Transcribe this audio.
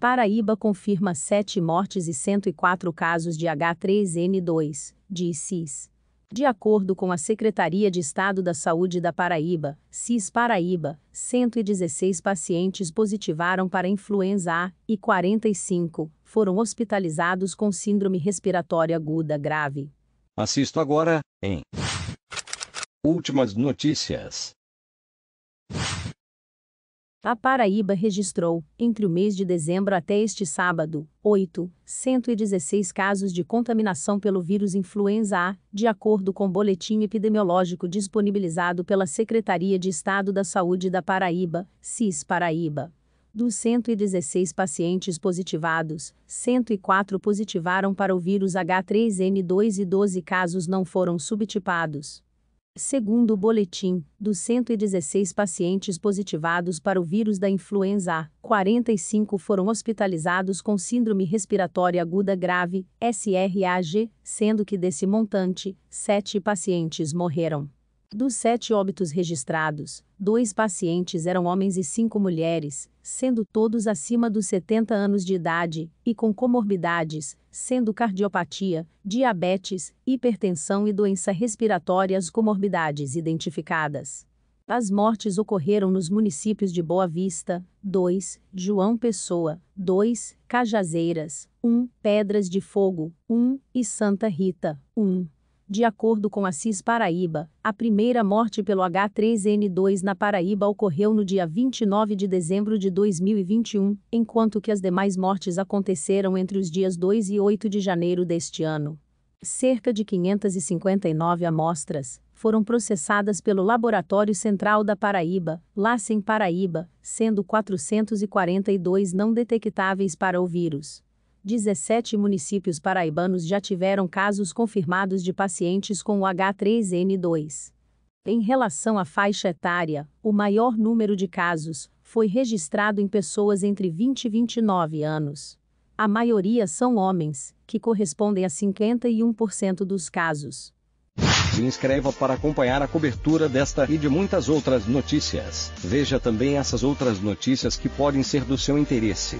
Paraíba confirma 7 mortes e 104 casos de H3N2, diz CIS. De acordo com a Secretaria de Estado da Saúde da Paraíba, CIS Paraíba, 116 pacientes positivaram para influenza A e 45 foram hospitalizados com síndrome respiratória aguda grave. Assisto agora em Últimas notícias. A Paraíba registrou, entre o mês de dezembro até este sábado, 8, 116 casos de contaminação pelo vírus influenza A, de acordo com o boletim epidemiológico disponibilizado pela Secretaria de Estado da Saúde da Paraíba, CIS Paraíba. Dos 116 pacientes positivados, 104 positivaram para o vírus H3N2 e 12 casos não foram subtipados. Segundo o boletim, dos 116 pacientes positivados para o vírus da influenza A, 45 foram hospitalizados com síndrome respiratória aguda grave, SRAG, sendo que desse montante, 7 pacientes morreram. Dos sete óbitos registrados, dois pacientes eram homens e cinco mulheres, sendo todos acima dos 70 anos de idade e com comorbidades, sendo cardiopatia, diabetes, hipertensão e doença respiratória as comorbidades identificadas. As mortes ocorreram nos municípios de Boa Vista, 2, João Pessoa, 2, Cajazeiras, 1, Pedras de Fogo, 1 e Santa Rita, 1. De acordo com a CIS Paraíba, a primeira morte pelo H3N2 na Paraíba ocorreu no dia 29 de dezembro de 2021, enquanto que as demais mortes aconteceram entre os dias 2 e 8 de janeiro deste ano. Cerca de 559 amostras foram processadas pelo Laboratório Central da Paraíba, LACEN Paraíba, sendo 442 não detectáveis para o vírus. 17 municípios paraibanos já tiveram casos confirmados de pacientes com o H3N2. Em relação à faixa etária, o maior número de casos foi registrado em pessoas entre 20 e 29 anos. A maioria são homens, que correspondem a 51% dos casos. Se inscreva para acompanhar a cobertura desta e de muitas outras notícias. Veja também essas outras notícias que podem ser do seu interesse.